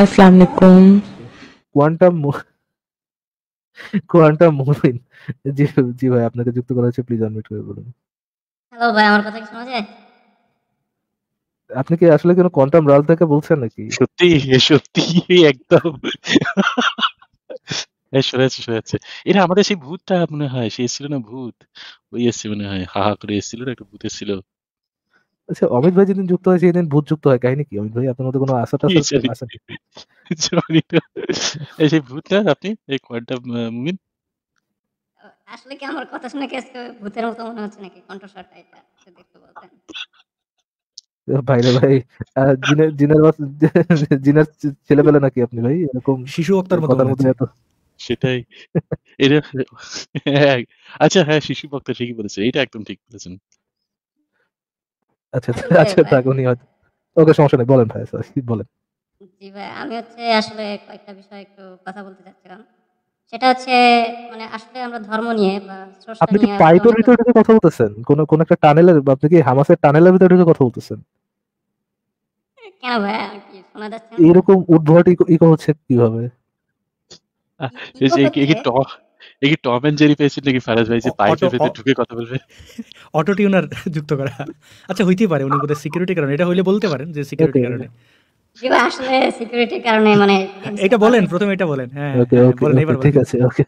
আসসালামু আলাইকুম quantum quantum মুভিন জি জি ভাই আপনাকে যুক্ত করা হয়েছে প্লিজ আনমিউট করে বলুন হ্যালো ভাই আমার কথা কি শোনা যায় আপনি কি আসলে কোন কোয়ান্টাম রাল থেকে বলছেন নাকি সত্যি সত্যি একদম শুনেছি শুনেছি এটা আমাদের সেই ভূতটা মনে হয় সে ছিল না ভূত ওই এসেছে মনে হয় হাহা করে এসেছিল একটা ভূত এসেছিল আচ্ছা অমিত ভাই যেদিন যুক্ত হয় সেদিন ভূত যুক্ত হয় কাহিনী কি অমিত ভাই আপনার মধ্যে কোনো আশা এই ভূত না আপনি এই কোয়ান্টাম আসলে কি আমার কথা শুনে কেস ভূতের মতো মনে হচ্ছে নাকি দেখতে বলতেন রে ভাই ছেলেবেলা নাকি আপনি ভাই এরকম শিশু বক্তার মতো সেটাই আচ্ছা হ্যাঁ শিশু বক্তা ঠিকই বলেছে এটা একদম ঠিক বলেছেন আচ্ছা আচ্ছা, আচ্ছা থাক উনি হয়তো ওকে সমস্যা নেই বলেন ভাই বলেন জি ভাই আমি হচ্ছে আসলে কয়েকটা একটু কথা বলতে চাচ্ছিলাম সেটা হচ্ছে মানে আসলে আমরা ধর্ম নিয়ে বা আপনি কি ভিতরে কথা বলতেছেন কোন কোন একটা টানেলের আপনি কি হামাসের টানেলের ভিতরে কথা বলতেছেন কেন ভাই কি শোনা যাচ্ছে এরকম উদ্ভট ইকো হচ্ছে কিভাবে এই টম এন্ড জেরি পেয়েছেন নাকি ফারাজ ভাই যে পাইপের ঢুকে কথা বলবে অটো টিউনার যুক্ত করা আচ্ছা হইতে পারে উনি বোধহয় সিকিউরিটি কারণে এটা হইলে বলতে পারেন যে সিকিউরিটি কারণে মানে এটা বলেন প্রথমে এটা বলেন হ্যাঁ, হ্যাঁ বলেন এবার ঠিক আছে ওকে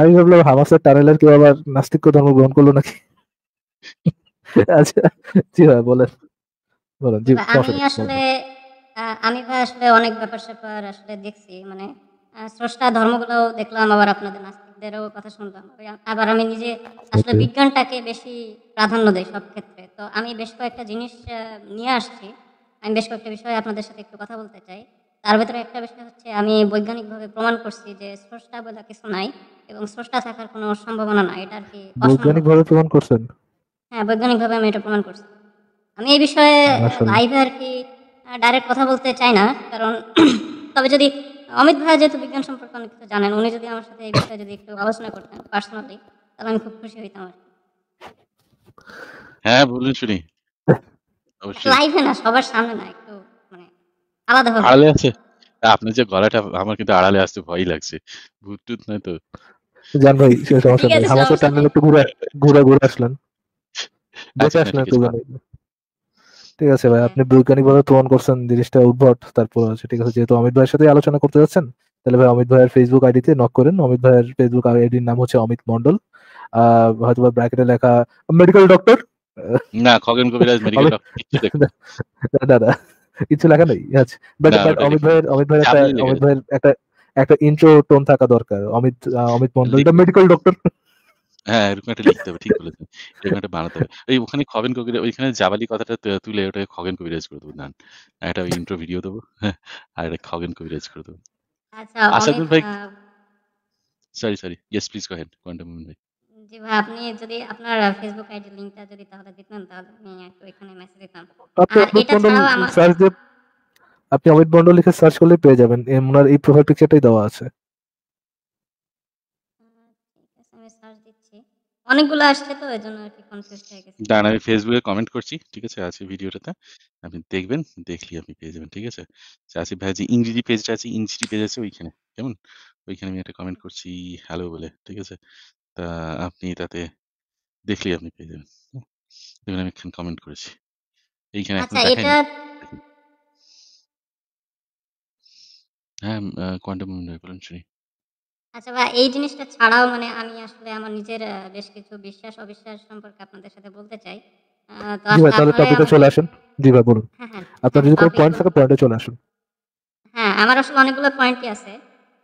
আমি ভাবলাম কেউ আবার গ্রহণ করলো নাকি আচ্ছা জি ভাই বলেন বলেন জি আমি আসলে আমি ভাই আসলে অনেক ব্যাপার স্যাপার আসলে দেখছি মানে স্রষ্টা ধর্মগুলো দেখলাম আবার আপনাদের নাস্তিকদেরও কথা শুনলাম আবার আমি নিজে আসলে বিজ্ঞানটাকে বেশি প্রাধান্য দেই সব ক্ষেত্রে তো আমি বেশ কয়েকটা জিনিস নিয়ে আসছি আমি বেশ কয়েকটা বিষয়ে আপনাদের সাথে একটু কথা বলতে চাই তার ভেতরে একটা বিষয় হচ্ছে আমি বৈজ্ঞানিকভাবে প্রমাণ করছি যে স্রষ্টা বলে কিছু নাই এবং স্রষ্টা থাকার কোনো সম্ভাবনা নাই এটা আর কি বৈজ্ঞানিকভাবে প্রমাণ করছেন হ্যাঁ বৈজ্ঞানিকভাবে আমি এটা প্রমাণ করছি আমি এই বিষয়ে লাইভে আর কি ডাইরেক্ট কথা বলতে চাই না কারণ তবে যদি অমিত ভাই যেহেতু বিজ্ঞান সম্পর্কে অনেক কিছু জানেন উনি যদি আমার সাথে এই বিষয়ে যদি একটু আলোচনা করতেন পার্সোনালি তাহলে আমি খুব খুশি হইতাম আর হ্যাঁ বলুন শুনি লাইভে না সবার সামনে না একটু মানে আলাদা হবে আড়ালে আছে আপনি যে গলাটা আমার কিন্তু আড়ালে আসতে ভয় লাগছে ভূত টুত নয় তো জান ভাই সমস্যা নেই আমার তো টানেল একটু ঘুরে ঘুরে ঘুরে আসলেন বসে আসলেন তো ভাই ঠিক আছে ভাই আপনি বৈজ্ঞানিকভাবে প্রমাণ করছেন জিনিসটা উদ্ভট তারপর আছে ঠিক আছে যেহেতু অমিত ভাইয়ের সাথে আলোচনা করতে যাচ্ছেন তাহলে ভাই অমিত ভাইয়ের ফেসবুক আইডিতে নক করেন অমিত ভাইয়ের ফেসবুক আইডির নাম হচ্ছে অমিত মন্ডল হয়তো বা ব্র্যাকেটে লেখা মেডিকেল ডক্টর না খগেন কবিরাজ মেডিকেল ডক্টর দাদা কিছু লেখা নেই আচ্ছা বাট অমিত ভাইয়ের অমিত ভাইয়ের একটা অমিত ভাইয়ের একটা একটা ইন্ট্রো টোন থাকা দরকার অমিত অমিত মন্ডল মেডিকেল ডক্টর হ্যাঁ এরকম একটা লিখতে হবে ঠিক বলেছেন বানাতে হবে এই ওখানে খগেন ওইখানে জাবালি কথাটা তুলে ওটাকে খগেন কবিরাজ করে দেবো একটা ইন্ট্রো ভিডিও দেবো হ্যাঁ, আর একটা খগেন কবিরাজ করে দেবো আচ্ছা, আসাদুল ভাই sorry sorry yes please go ahead quantum ji ভাই আপনি যদি আপনার ফেসবুক আইডি লিংকটা যদি তাহলে দিতেন তাহলে আমি একটু এখানে মেসেজ দিতাম আপনি অমিত মন্ডল লিখে সার্চ করলে পেয়ে যাবেন ওনার এই প্রোফাইল পিকচারটাই দেওয়া আছে অনেকগুলো আসছে তো এজন্য আর কি কনফিউজ হয়ে গেছে দাঁড়ান আমি ফেসবুকে কমেন্ট করছি ঠিক আছে আছে ভিডিওটাতে আপনি দেখবেন দেখলি আপনি পেয়ে যাবেন ঠিক আছে আসিফ আচ্ছা, ভাই যে ইংরেজি পেজটা আছে ইংরেজি পেজ আছে ওইখানে কেমন ওইখানে আমি একটা কমেন্ট করছি হ্যালো বলে ঠিক আছে তা আপনি তাতে দেখলি আপনি পেয়ে যাবেন দেখবেন আমি এখানে কমেন্ট করেছি এইখানে আচ্ছা এটা হ্যাঁ কোয়ান্টাম বলুন শুনি আচ্ছা ভাই এই জিনিসটা ছাড়াও মানে আমি আসলে আমার নিজের বেশ কিছু বিশ্বাস অবিশ্বাস সম্পর্কে আপনাদের সাথে বলতে চাই জি ভাই তাহলে টপিকে চলে আসুন জি ভাই বলুন হ্যাঁ, হ্যাঁ, আপনার যদি কোনো পয়েন্ট থাকে পয়েন্টে চলে আসুন হ্যাঁ আমার আসলে অনেকগুলো পয়েন্টই আছে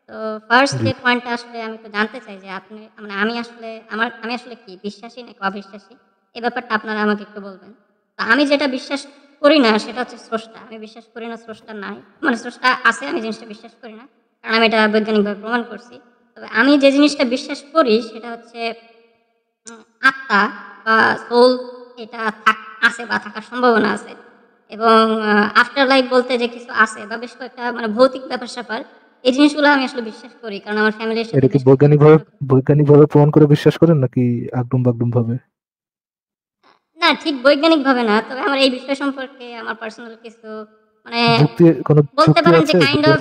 তো ফার্স্ট যে পয়েন্টটা আসলে আমি তো জানতে চাই যে আপনি মানে আমি আসলে আমার আমি আসলে কি বিশ্বাসী নাকি অবিশ্বাসী এই ব্যাপারটা আপনারা আমাকে একটু বলবেন তো আমি যেটা বিশ্বাস করি না সেটা হচ্ছে স্রষ্টা আমি বিশ্বাস করি না স্রষ্টা নাই মানে স্রষ্টা আছে আমি জিনিসটা বিশ্বাস করি না কারণ আমি এটা বৈজ্ঞানিকভাবে প্রমাণ করছি তবে আমি যে জিনিসটা বিশ্বাস করি সেটা হচ্ছে আত্মা বা সোল এটা আছে বা থাকার সম্ভাবনা আছে এবং আফটার লাইফ বলতে যে কিছু আছে বা বেশ কয়েকটা মানে ভৌতিক ব্যাপার স্যাপার এই জিনিসগুলো আমি আসলে বিশ্বাস করি কারণ আমার ফ্যামিলির সাথে এটা কি বৈজ্ঞানিক ভাবে বৈজ্ঞানিক ভাবে প্রমাণ করে বিশ্বাস করেন নাকি একদম বাগদম ভাবে না ঠিক বৈজ্ঞানিক ভাবে না তবে আমার এই বিষয় সম্পর্কে আমার পার্সোনাল কিছু মানে বলতে পারেন যে কাইন্ড অফ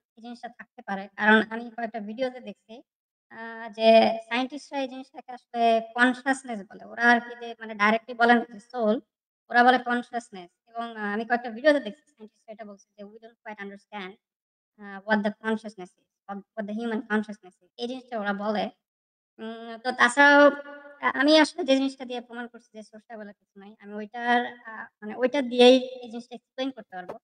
এই জিনিসটা থাকতে পারে কারণ আমি কয়েকটা ভিডিওতে দেখছি যে সায়েন্টিস্টরা এই জিনিসটাকে আসলে কনসাসনেস বলে ওরা আর কি যে মানে ডাইরেক্টলি বলেন সোল ওরা বলে কনসাসনেস এবং আমি কয়েকটা ভিডিওতে দেখছি সায়েন্টিস্টরা এটা বলছে যে we don't quite understand what the consciousness is what the human consciousness is এই জিনিসটা ওরা বলে তো তাছাড়াও আমি আসলে যে জিনিসটা দিয়ে প্রমাণ করছি যে সোর্সটা বলে কিছু নাই আমি ওইটার মানে ওইটা দিয়েই এই জিনিসটা এক্সপ্লেন করতে পারবো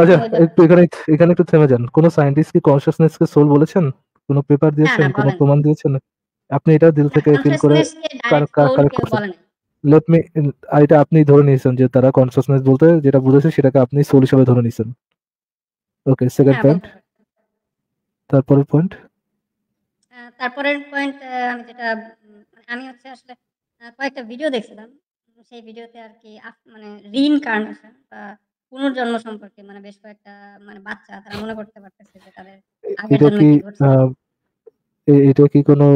আচ্ছা একটু এখানে এখানে একটু থেমে যান কোন সায়েন্টিস্ট কি কনসিয়াসনেস কে সোল বলেছেন কোন পেপার দিয়েছেন কোন প্রমাণ দিয়েছেন আপনি এটা দিল থেকে ফিল করে লেট মি এটা আপনি ধরে নিয়েছেন যে তারা কনসিয়াসনেস বলতে যেটা বুঝেছে সেটাকে আপনি সোল হিসেবে ধরে নিয়েছেন ওকে সেকেন্ড পয়েন্ট তারপরের পয়েন্ট তারপরের পয়েন্ট আমি যেটা মানে আমি হচ্ছে আসলে কয়েকটা ভিডিও দেখছিলাম সেই ভিডিওতে আর কি মানে রিইনকার্নেশন বা পুনর্জন্ম সম্পর্কে মানে বেশ কয়েকটা মানে বাচ্চা তারা মনে করতে পারতেছে যে তাদের আগের কি এটা কি কোনো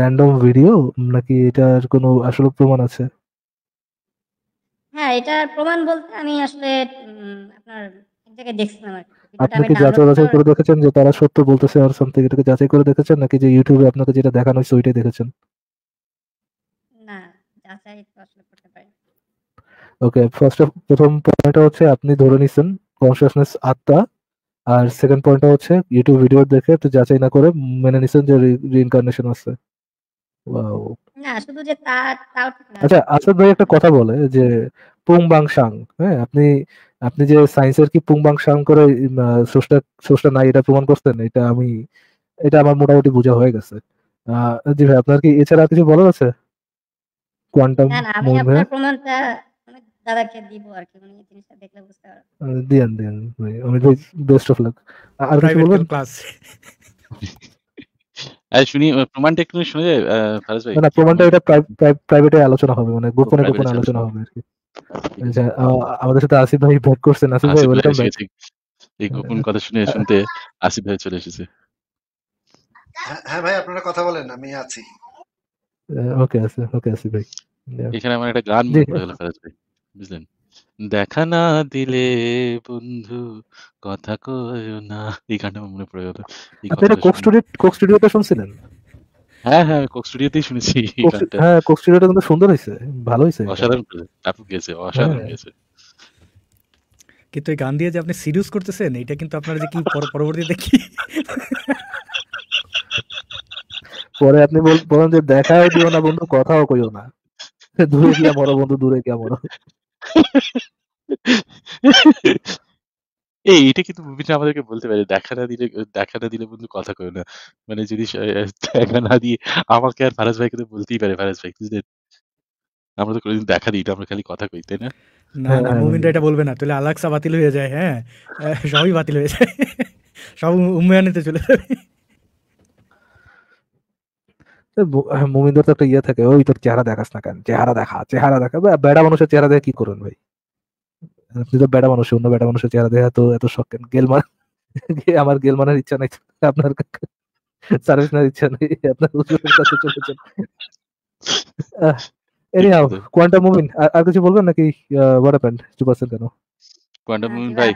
র্যান্ডম ভিডিও নাকি এটার কোনো আসলে প্রমাণ আছে হ্যাঁ এটার প্রমাণ বলতে আমি আসলে আপনার এক জায়গায় দেখছিলাম আর আপনি কি যাচাই করে দেখেছেন যে তারা সত্য বলতেছে আর সামথিং এটাকে যাচাই করে দেখেছেন নাকি যে ইউটিউবে আপনাকে যেটা দেখানো হয়েছে ওইটাই দেখেছেন না যাচাই ওকে ফার্স্ট প্রথম পয়েন্টটা হচ্ছে আপনি ধরে নিছেন কনসিয়াসনেস আত্মা আর সেকেন্ড পয়েন্টটা হচ্ছে ইউটিউব ভিডিও দেখে তো যাচাই না করে মেনে নিছেন যে রিইনকারনেশন আছে ওয়াও না শুধু যে তা আচ্ছা আসাদ ভাই একটা কথা বলে যে পুং সাং হ্যাঁ আপনি আপনি যে সায়েন্সের কি পুং সাং করে স্রষ্টা স্রষ্টা নাই এটা প্রমাণ করতেন এটা আমি এটা আমার মোটামুটি বোঝা হয়ে গেছে জি ভাই আপনার কি এছাড়া কিছু বলার আছে কোয়ান্টাম আমি আপনার প্রমাণটা দাদাকে দিব আর কি জিনিসটা দেখলে বুঝতে দিয়ান দিয়ান ভাই বেস্ট অফ লাক আর কিছু বলবেন ক্লাস আই শুনি শুনে যায় ফারাজ ভাই না প্রমাণটা এটা প্রাইভেটে আলোচনা হবে মানে গোপনে গোপনে আলোচনা হবে আর কি আচ্ছা, আমাদের সাথে আসিফ ভাই ব্যাক করছেন আসিফ ভাই ওয়েলকাম ভাই এই গোপন কথা শুনে শুনতে আসিফ ভাই চলে এসেছে হ্যাঁ, হ্যাঁ ভাই আপনারা কথা বলেন আমি আছি ওকে আছে ওকে আসিফ ভাই এখানে আমার একটা গান মনে হলো ফারাজ ভাই বুঝলেন? দেখা না দিলে বন্ধু কথা কয় না এই গানটা আমার মনে পড়ে গেল। আপনি আচ্ছা, কোক স্টুডিও কোক স্টুডিওতে শুনছিলেন হ্যাঁ, হ্যাঁ, কোক স্টুডিওতেই শুনেছি এই গানটা। হ্যাঁ কোক স্টুডিওটা কিন্তু সুন্দর হয়েছে ভালো হয়েছে অসাধারণ করে গেছে, অসাধারণ হ্যাঁ। গেছে। কিন্তু এই গান দিয়ে যে আপনি সিরিয়াস করতেছেন এটা কিন্তু আপনার যে কি পরবর্তী দেখি পরে আপনি বলেন যে দেখাও দিও না বন্ধু কথাও কইও না দূরে গিয়া বড় বন্ধু দূরে গিয়া বড় এই এটা কিন্তু মুভিটা আমাদেরকে বলতে পারে দেখা না দিলে দেখা না দিলে বন্ধু কথা কয় না মানে যদি দেখা না দিয়ে আমাকে আর ফারাজ ভাইকে তো বলতেই পারে ফারাজ ভাই আমরা তো কোনোদিন দেখা দিই আমরা খালি কথা কই তাই না না না হ্যাঁ। মুমিনটা এটা বলবে না তাহলে আলাক্সা বাতিল হয়ে যায় হ্যাঁ সবই বাতিল হয়ে যায় সব উন্নয়নেতে চলে যাবে মুমিনদের তো একটা ইয়ে থাকে ওই তোর চেহারা দেখাস না কেন চেহারা দেখা চেহারা দেখা বেড়া মানুষের চেহারা দেখে কি করুন ভাই আপনি তো বেড়া মানুষ অন্য বেড়া মানুষের চেহারা দেখে তো এত শখ কেন গেল আমার গেল মানার ইচ্ছা নাই আপনার ইচ্ছা নেই আপনার হুজুরের কাছে চলেছেন কোয়ান্টাম মুভিন আর কিছু বলবেন নাকি হ্যাপেন্ড কেন কোয়ান্টাম মুভিন ভাই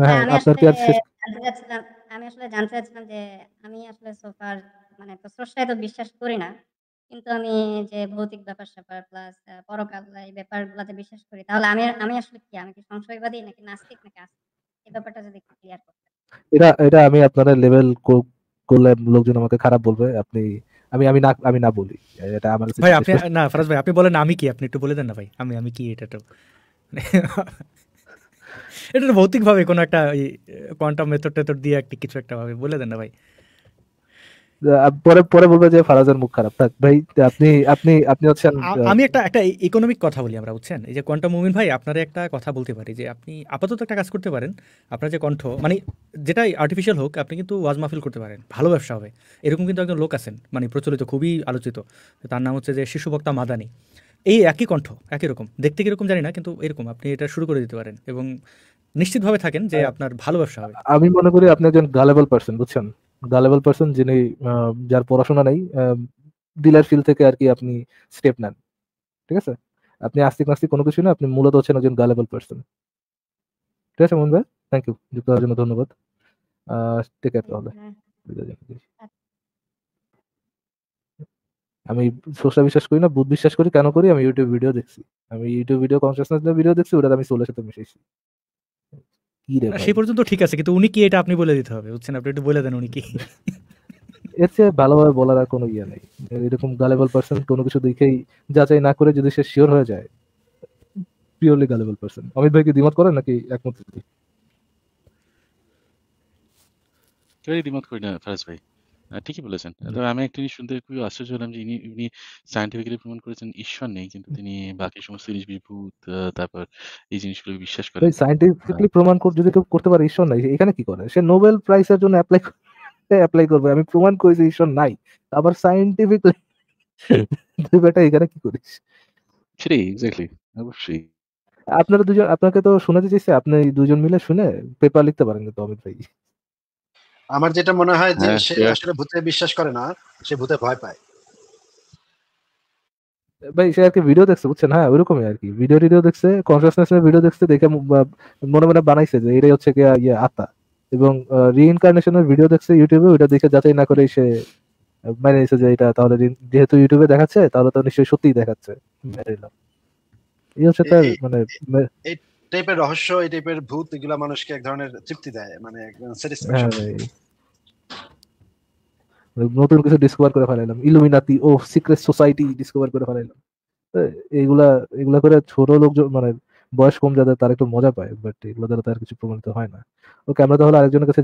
হ্যাঁ আপনার কি আমি আসলে জানতে চাইছিলাম যে আমি আসলে সোফার মানে স্রষ্টায় তো বিশ্বাস করি না কিন্তু আমি যে ভৌতিক ব্যাপার স্যাপার প্লাস পরকাল এই ব্যাপারগুলোতে বিশ্বাস করি তাহলে আমি আমি আসলে কি আমি কি সংশয়বাদী নাকি নাস্তিক নাকি আস্তিক এই ব্যাপারটা যদি ক্লিয়ার করতে এটা এটা আমি আপনারা লেভেল করলে লোকজন আমাকে খারাপ বলবে আপনি আমি আমি না আমি না বলি এটা আমার ভাই আপনি না ফরাজ ভাই আপনি বলেন আমি কি আপনি একটু বলে দেন না ভাই আমি আমি কি এটা তো এটা ভৌতিক ভাবে কোনো একটা কোয়ান্টাম মেথড টেথড দিয়ে একটা কিছু একটা ভাবে বলে দেন না ভাই পরে পরে বলবে যে ফারাজের মুখ খারাপ থাক ভাই আপনি আপনি আপনি হচ্ছেন আমি একটা একটা ইকোনমিক কথা বলি আমরা বুঝছেন এই যে কোয়ান্টাম মুমিন ভাই আপনারা একটা কথা বলতে পারি যে আপনি আপাতত একটা কাজ করতে পারেন আপনার যে কণ্ঠ মানে যেটা আর্টিফিশিয়াল হোক আপনি কিন্তু ওয়াজ মাহফিল করতে পারেন ভালো ব্যবসা হবে এরকম কিন্তু একজন লোক আছেন মানে প্রচলিত খুবই আলোচিত তার নাম হচ্ছে যে শিশু বক্তা মাদানি এই একই কণ্ঠ একই রকম দেখতে কিরকম জানি না কিন্তু এরকম আপনি এটা শুরু করে দিতে পারেন এবং নিশ্চিতভাবে থাকেন যে আপনার ভালো ব্যবসা হবে আমি মনে করি আপনি একজন গালেবল পার্সন বুঝছেন গালেবল পার্সন যিনি যার পড়াশোনা নেই ডিলার ফিল থেকে আর কি আপনি স্টেপ নেন ঠিক আছে আপনি আস্তিক নাস্তিক কোনো কিছু না আপনি মূলত হচ্ছেন একজন গালেবল পারসন ঠিক আছে মন ভাই থ্যাংক ইউ যুক্ত হওয়ার জন্য ধন্যবাদ ঠিক আছে তাহলে হ্যাঁ। আমি সোশ্যাল বিশ্বাস করি না বুধ বিশ্বাস করি কেন করি আমি ইউটিউব ভিডিও দেখছি আমি ইউটিউব ভিডিও কনসিয়াসনেস ভিডিও দেখছি ওটা আমি সোলের সাথে মিশেছি সেই পর্যন্ত ঠিক আছে কিন্তু উনি কি এটা আপনি বলে দিতে হবে বুঝছেন আপনি একটু বলে দেন উনি কি এর চেয়ে ভালোভাবে বলার আর কোনো ইয়ে নেই এরকম গালেবল পার্সন কোনো কিছু দেখেই যাচাই না করে যদি সে শিওর হয়ে যায় পিওরলি গালেবল পার্সন অমিত ভাই কি দ্বিমত করেন নাকি একমত কেউ দ্বিমত করি না ফারাজ ভাই ঠিকই বলেছেন। তবে আমি একটা জিনিস শুনতে খুবই আশ্চর্য হলাম যে ইনি উনি সায়েন্টিফিক্যালি প্রমাণ করেছেন ঈশ্বর নেই। কিন্তু তিনি বাকি সমস্ত জিনিস বিভূত তারপর এই জিনিসগুলো বিশ্বাস করেন। ভাই সায়েন্টিফিক্যালি প্রমাণ কর যদি কেউ করতে পারে ঈশ্বর নাই। এখানে কি করে? সে নোবেল প্রাইজের এর জন্য এপ্লাই এপ্লাই করবে। আমি প্রমাণ করি যে ঈশ্বর নাই। আবার সায়েন্টিফিক্যালি তুই বেটা এখানে কি করিস? সেটাই এক্স্যাক্টলি অবশ্যই। আপনারা দুজন আপনাকে তো শোনাতে চাইছে। আপনি দুজন মিলে শুনে পেপার লিখতে পারেন কিন্তু অমিত ভাই। আমার যেটা মনে হয় যে হ্যাঁ, সে আসলে ভূতে বিশ্বাস করে না সে ভূতে ভয় পায় ভাই সে আর কি ভিডিও দেখছে বুঝছেন হ্যাঁ ওইরকমই আর কি ভিডিও টিডিও দেখছে ভিডিও দেখছে দেখে মনে মনে বানাইছে যে এটাই হচ্ছে কি ইয়ে আত্মা এবং ভিডিও দেখছে ইউটিউবে ওটা দেখে যাচাই না করে সে মেনে নিছে যে এটা তাহলে যেহেতু ইউটিউবে দেখাচ্ছে তাহলে তো নিশ্চয়ই সত্যিই দেখাচ্ছে এই হচ্ছে তার মানে টাইপের রহস্য এই টাইপের ভূত এগুলা মানুষকে এক ধরনের তৃপ্তি দেয় মানে স্যাটিসফ্যাকশন মানে নতুন কিছু ডিসকভার করে ফেলাইলাম ইলুমিনাতি ও সিক্রেট সোসাইটি ডিসকভার করে ফেলাইলাম এগুলা এগুলা করে ছোট লোকজন মানে বয়স কম যাদের তার একটু মজা পায় বাট এগুলো দ্বারা তার কিছু প্রমাণিত হয় না ওকে আমরা তাহলে আরেকজনের কাছে